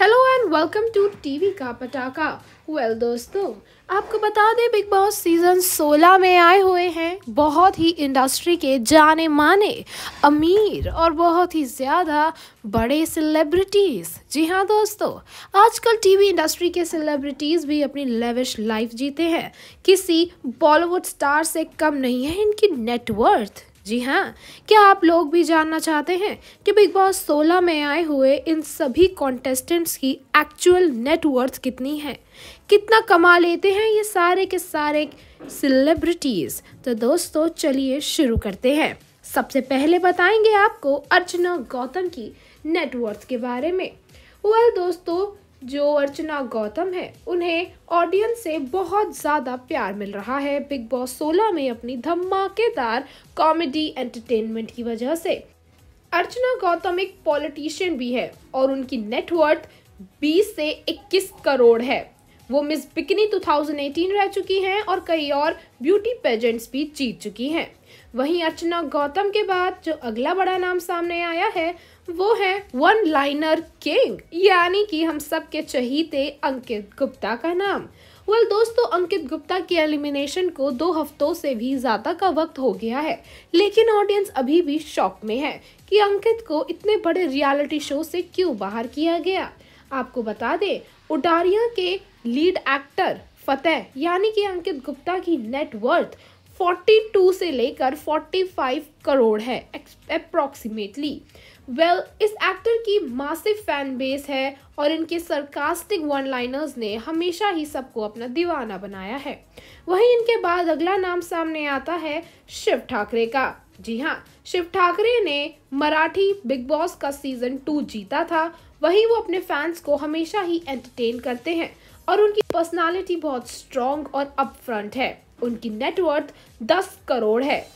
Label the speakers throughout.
Speaker 1: hello and welcome to TV का पटाखा well well, दोस्तों आपको बता दें बिग बॉस सीज़न 16 में आए हुए हैं बहुत ही इंडस्ट्री के जाने माने अमीर और बहुत ही ज़्यादा बड़े सेलिब्रिटीज़ जी हाँ दोस्तों आजकल टीवी इंडस्ट्री के सेलिब्रिटीज़ भी अपनी लेविश लाइफ जीते हैं किसी बॉलीवुड स्टार से कम नहीं है इनकी नेटवर्थ जी हाँ क्या आप लोग भी जानना चाहते हैं कि बिग बॉस 16 में आए हुए इन सभी कॉन्टेस्टेंट्स की एक्चुअल नेटवर्थ कितनी है कितना कमा लेते हैं ये सारे के सारे सेलिब्रिटीज़ तो दोस्तों चलिए शुरू करते हैं सबसे पहले बताएंगे आपको अर्चना गौतम की नेटवर्थ के बारे में वेल well, दोस्तों जो अर्चना गौतम है उन्हें ऑडियंस से बहुत ज़्यादा प्यार मिल रहा है बिग बॉस 16 में अपनी धमाकेदार कॉमेडी एंटरटेनमेंट की वजह से अर्चना गौतम एक पॉलिटिशियन भी है और उनकी नेटवर्थ 20 से 21 करोड़ है वो मिस बिकनी 2018 रह चुकी हैं और कई और ब्यूटी पेजेंट्स भी जीत चुकी हैं वहीं अर्चना गौतम के बाद जो अगला बड़ा नाम सामने आया है वो है वन लाइनर किंग यानी कि हम सब के चहीते अंकित गुप्ता का नाम वेल well, दोस्तों अंकित गुप्ता की एलिमिनेशन को दो हफ्तों से भी ज़्यादा का वक्त हो गया है लेकिन ऑडियंस अभी भी शॉक में है कि अंकित को इतने बड़े रियलिटी शो से क्यों बाहर किया गया आपको बता दें उडारिया के लीड एक्टर फतेह यानी कि अंकित गुप्ता की नेटवर्थ 42 से लेकर 45 करोड़ है अप्रॉक्सीमेटली वेल well, इस एक्टर की मासिव फैन बेस है और इनके सरकास्टिक वन लाइनर्स ने हमेशा ही सबको अपना दीवाना बनाया है वहीं इनके बाद अगला नाम सामने आता है शिव ठाकरे का जी हाँ शिव ठाकरे ने मराठी बिग बॉस का सीजन टू जीता था वहीं वो अपने फैंस को हमेशा ही एंटरटेन करते हैं और उनकी पर्सनालिटी बहुत स्ट्रॉन्ग और अपफ्रंट है उनकी नेटवर्थ दस करोड़ है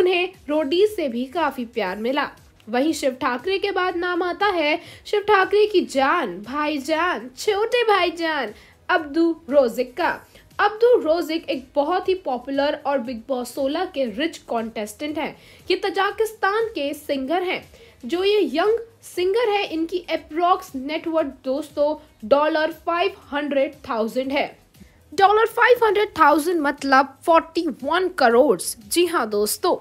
Speaker 1: उन्हें रोडीज से भी काफ़ी प्यार मिला वहीं शिव ठाकरे के बाद नाम आता है शिव ठाकरे की जान भाई जान छोटे भाई जान अब्दू रोजिक का अब्दू रोजिक एक बहुत ही पॉपुलर और बिग बॉस सोलह के रिच कॉन्टेस्टेंट हैं ये तजाकिस्तान के सिंगर हैं जो ये यंग सिंगर है इनकी अप्रॉक्स नेटवर्क दोस्तों डॉलर फाइव हंड्रेड थाउजेंड है डॉलर फाइव हंड्रेड थाउजेंड मतलब फोर्टी वन करोड़ जी हाँ दोस्तों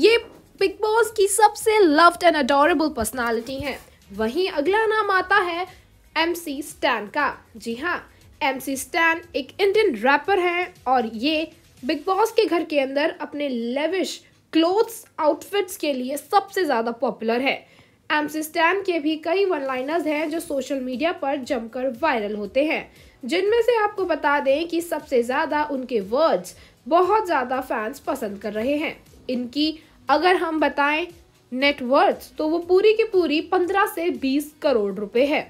Speaker 1: ये बिग बॉस की सबसे लव्ड एंड अडोरेबल पर्सनालिटी हैं वहीं अगला नाम आता है एम सी स्टैन का जी हाँ एम सी स्टैन एक इंडियन रैपर हैं और ये बिग बॉस के घर के अंदर अपने लेविश क्लोथ्स आउटफिट्स के लिए सबसे ज़्यादा पॉपुलर है स्टैन के भी कई वन लाइनर्स हैं जो सोशल मीडिया पर जमकर वायरल होते हैं जिनमें से आपको बता दें कि सबसे ज़्यादा उनके वर्ड्स बहुत ज़्यादा फैंस पसंद कर रहे हैं इनकी अगर हम बताएं नेटवर्थ तो वो पूरी की पूरी पंद्रह से बीस करोड़ रुपए है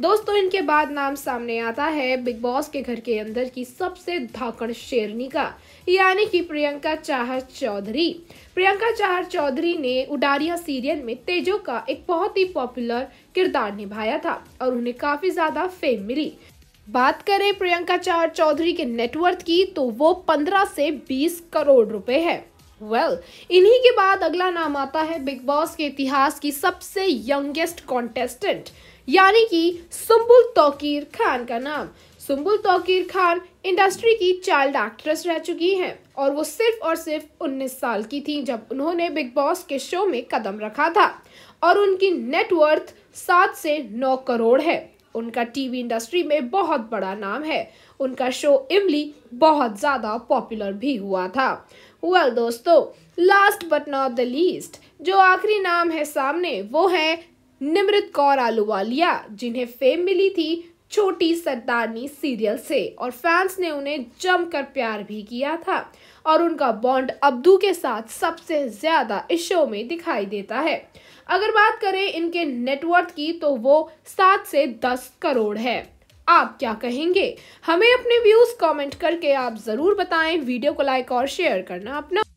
Speaker 1: दोस्तों इनके बाद नाम सामने आता है बिग बॉस के घर के अंदर की सबसे धाकड़ शेरनी का यानी कि प्रियंका चाहर चौधरी प्रियंका चाहर चौधरी ने उडारिया सीरियल में तेजो का एक बहुत ही पॉपुलर किरदार निभाया था और उन्हें काफी ज्यादा फेम मिली बात करें प्रियंका चाहर चौधरी के नेटवर्थ की तो वो 15 से 20 करोड़ रुपए है वेल well, इन्हीं के बाद अगला नाम आता है बिग बॉस के इतिहास की सबसे यंगेस्ट कॉन्टेस्टेंट यानी कि सुम्बुल तोकीर खान का नाम सुम्बुल तोकीर खान इंडस्ट्री की चाइल्ड एक्ट्रेस रह चुकी हैं और वो सिर्फ और सिर्फ 19 साल की थी जब उन्होंने बिग बॉस के शो में कदम रखा था और उनकी नेटवर्थ सात से नौ करोड़ है उनका टीवी इंडस्ट्री में बहुत बड़ा नाम है उनका शो इमली बहुत ज़्यादा पॉपुलर भी हुआ था वेल दोस्तों last but not the least जो आखिरी नाम है सामने वो है निमृत कौर आलूवालिया जिन्हें फेम मिली थी छोटी सरदारनी सीरियल से और फैंस ने उन्हें जमकर प्यार भी किया था और उनका बॉन्ड अब्दू के साथ सबसे ज़्यादा इस शो में दिखाई देता है अगर बात करें इनके नेटवर्थ की तो वो सात से दस करोड़ है आप क्या कहेंगे हमें अपने व्यूज़ कमेंट करके आप ज़रूर बताएं वीडियो को लाइक और शेयर करना अपना